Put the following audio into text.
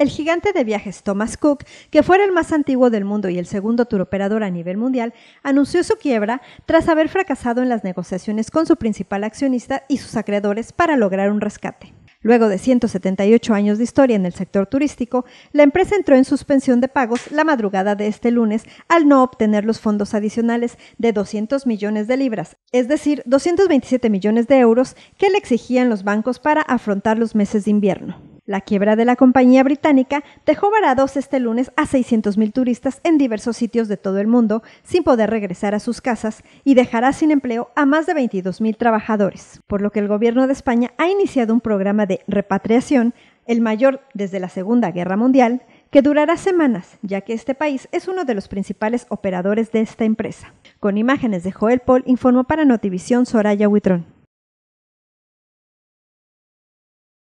El gigante de viajes Thomas Cook, que fuera el más antiguo del mundo y el segundo turoperador a nivel mundial, anunció su quiebra tras haber fracasado en las negociaciones con su principal accionista y sus acreedores para lograr un rescate. Luego de 178 años de historia en el sector turístico, la empresa entró en suspensión de pagos la madrugada de este lunes al no obtener los fondos adicionales de 200 millones de libras, es decir, 227 millones de euros que le exigían los bancos para afrontar los meses de invierno. La quiebra de la compañía británica dejó varados este lunes a 600.000 turistas en diversos sitios de todo el mundo sin poder regresar a sus casas y dejará sin empleo a más de 22.000 trabajadores, por lo que el gobierno de España ha iniciado un programa de repatriación, el mayor desde la Segunda Guerra Mundial, que durará semanas, ya que este país es uno de los principales operadores de esta empresa. Con imágenes de Joel Paul informó para Notivisión Soraya Huitrón.